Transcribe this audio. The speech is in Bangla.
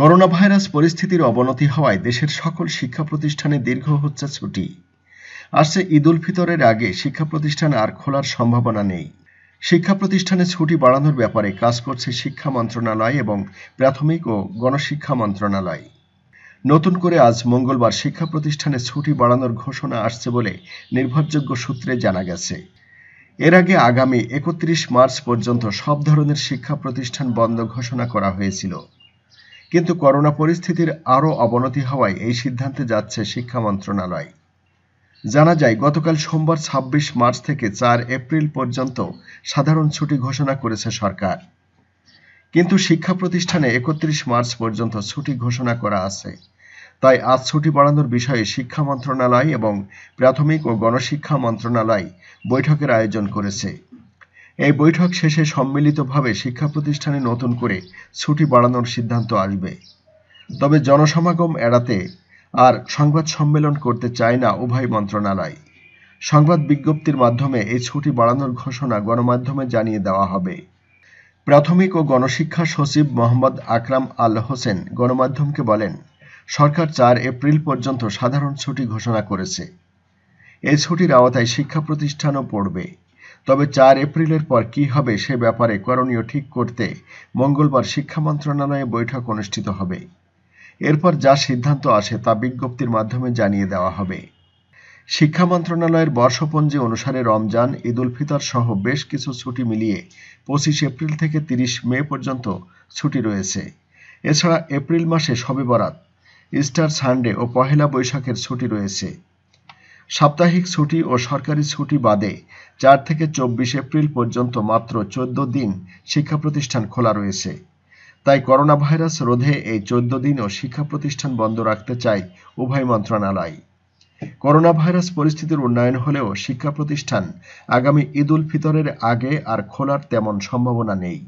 করোনা ভাইরাস পরিস্থিতির অবনতি হওয়ায় দেশের সকল শিক্ষা প্রতিষ্ঠানে দীর্ঘ হচ্ছে ছুটি আসছে ঈদ উল ফিতরের আগে শিক্ষা প্রতিষ্ঠান আর খোলার সম্ভাবনা নেই শিক্ষা প্রতিষ্ঠানে ছুটি বাড়ানোর ব্যাপারে কাজ করছে শিক্ষা মন্ত্রণালয় এবং প্রাথমিক ও গণশিক্ষা মন্ত্রণালয় নতুন করে আজ মঙ্গলবার শিক্ষা প্রতিষ্ঠানে ছুটি বাড়ানোর ঘোষণা আসছে বলে নির্ভরযোগ্য সূত্রে জানা গেছে এর আগে আগামী একত্রিশ মার্চ পর্যন্ত সব ধরনের শিক্ষা প্রতিষ্ঠান বন্ধ ঘোষণা করা হয়েছিল কিন্তু করোনা পরিস্থিতির আরও অবনতি হওয়ায় এই সিদ্ধান্তে যাচ্ছে শিক্ষা মন্ত্রণালয় জানা যায় গতকাল সোমবার ২৬ মার্চ থেকে চার এপ্রিল পর্যন্ত সাধারণ ছুটি ঘোষণা করেছে সরকার কিন্তু শিক্ষা প্রতিষ্ঠানে একত্রিশ মার্চ পর্যন্ত ছুটি ঘোষণা করা আছে তাই আজ ছুটি বাড়ানোর বিষয়ে শিক্ষা মন্ত্রণালয় এবং প্রাথমিক ও গণশিক্ষা মন্ত্রণালয় বৈঠকের আয়োজন করেছে এই বৈঠক শেষে সম্মিলিতভাবে শিক্ষা প্রতিষ্ঠানে নতুন করে ছুটি বাড়ানোর সিদ্ধান্ত আসবে তবে জনসমাগম এড়াতে আর সংবাদ সম্মেলন করতে চায় না উভয় মন্ত্রণালয় সংবাদ বিজ্ঞপ্তির মাধ্যমে এই ছুটি বাড়ানোর ঘোষণা গণমাধ্যমে জানিয়ে দেওয়া হবে প্রাথমিক ও গণশিক্ষা সচিব মোহাম্মদ আকরাম আল হোসেন গণমাধ্যমকে বলেন সরকার চার এপ্রিল পর্যন্ত সাধারণ ছুটি ঘোষণা করেছে এই ছুটির আওতায় শিক্ষা প্রতিষ্ঠানও পড়বে তবে চার এপ্রিলের পর কি হবে সে ব্যাপারে করণীয় ঠিক করতে মঙ্গলবার শিক্ষা মন্ত্রণালয়ে বৈঠক অনুষ্ঠিত হবে এরপর যা সিদ্ধান্ত আসে তা বিজ্ঞপ্তির মাধ্যমে জানিয়ে দেওয়া হবে শিক্ষা মন্ত্রণালয়ের বর্ষপঞ্জি অনুসারে রমজান ঈদ উল ফিতর সহ বেশ কিছু ছুটি মিলিয়ে পঁচিশ এপ্রিল থেকে তিরিশ মে পর্যন্ত ছুটি রয়েছে এছাড়া এপ্রিল মাসে সবে বরাত ইস্টার সানডে ও পহেলা বৈশাখের ছুটি রয়েছে সাপ্তাহিক ছুটি ও সরকারি ছুটি বাদে চার থেকে চব্বিশ এপ্রিল পর্যন্ত মাত্র চোদ্দ দিন শিক্ষা প্রতিষ্ঠান খোলা রয়েছে তাই করোনা ভাইরাস রোধে এই চোদ্দ দিনও শিক্ষা প্রতিষ্ঠান বন্ধ রাখতে চায় উভয় মন্ত্রণালয় করোনা ভাইরাস পরিস্থিতির উন্নয়ন হলেও শিক্ষা প্রতিষ্ঠান আগামী ঈদ উল ফিতরের আগে আর খোলার তেমন সম্ভাবনা নেই